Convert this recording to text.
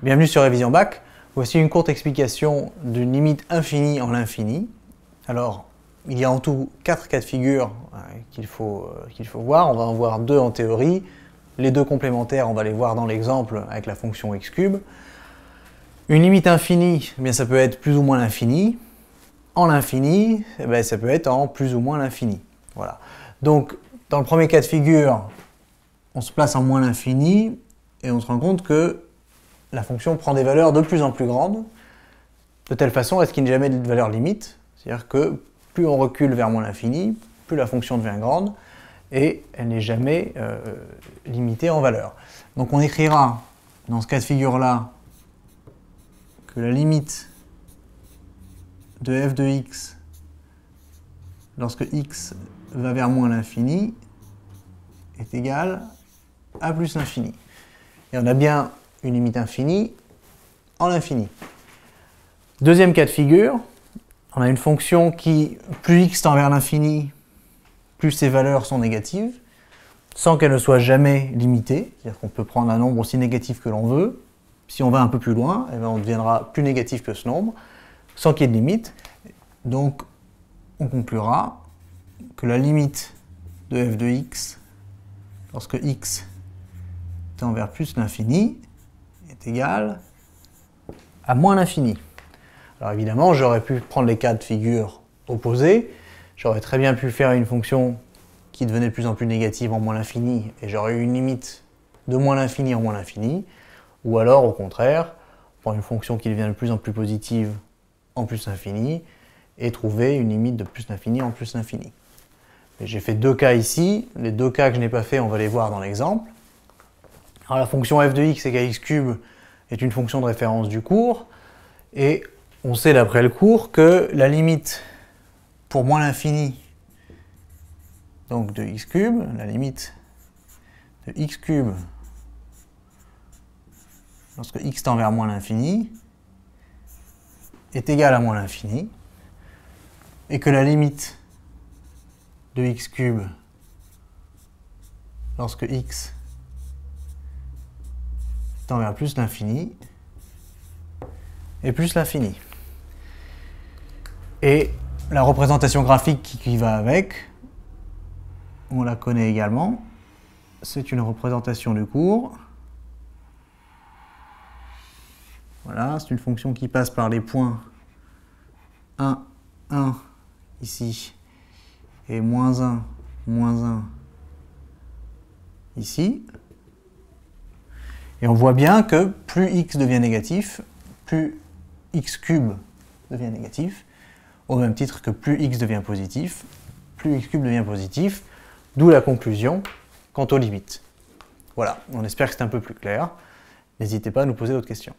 Bienvenue sur Révision Bac. Voici une courte explication d'une limite infinie en l'infini. Alors, il y a en tout quatre cas de figure euh, qu'il faut, euh, faut voir. On va en voir deux en théorie. Les deux complémentaires, on va les voir dans l'exemple avec la fonction x cube. Une limite infinie, eh ça peut être plus ou moins l'infini. En l'infini, eh ça peut être en plus ou moins l'infini. Voilà. Donc, dans le premier cas de figure, on se place en moins l'infini et on se rend compte que la fonction prend des valeurs de plus en plus grandes, de telle façon à ce qu'il n'y ait jamais de valeur limite. C'est-à-dire que plus on recule vers moins l'infini, plus la fonction devient grande, et elle n'est jamais euh, limitée en valeur. Donc on écrira, dans ce cas de figure-là, que la limite de f de x, lorsque x va vers moins l'infini, est égale à plus l'infini. Et on a bien une limite infinie en l'infini. Deuxième cas de figure, on a une fonction qui, plus x tend vers l'infini, plus ses valeurs sont négatives, sans qu'elle ne soit jamais limitée, c'est-à-dire qu'on peut prendre un nombre aussi négatif que l'on veut, si on va un peu plus loin, eh ben, on deviendra plus négatif que ce nombre, sans qu'il y ait de limite. Donc, on conclura que la limite de f de x, lorsque x tend vers plus l'infini, égal à moins l'infini. Alors évidemment, j'aurais pu prendre les cas de figure opposés. J'aurais très bien pu faire une fonction qui devenait de plus en plus négative en moins l'infini, et j'aurais eu une limite de moins l'infini en moins l'infini. Ou alors, au contraire, prendre une fonction qui devient de plus en plus positive en plus l'infini, et trouver une limite de plus l'infini en plus l'infini. J'ai fait deux cas ici. Les deux cas que je n'ai pas fait, on va les voir dans l'exemple. Alors la fonction f de x égale x cube est une fonction de référence du cours, et on sait d'après le cours que la limite pour moins l'infini donc de x cube, la limite de x cube lorsque x tend vers moins l'infini est égale à moins l'infini, et que la limite de x cube lorsque x tend vers plus l'infini et plus l'infini. Et la représentation graphique qui va avec, on la connaît également. C'est une représentation du cours. Voilà, c'est une fonction qui passe par les points 1, 1 ici et moins 1, moins 1 ici. Et on voit bien que plus x devient négatif, plus x cube devient négatif, au même titre que plus x devient positif, plus x cube devient positif, d'où la conclusion quant aux limites. Voilà, on espère que c'est un peu plus clair. N'hésitez pas à nous poser d'autres questions.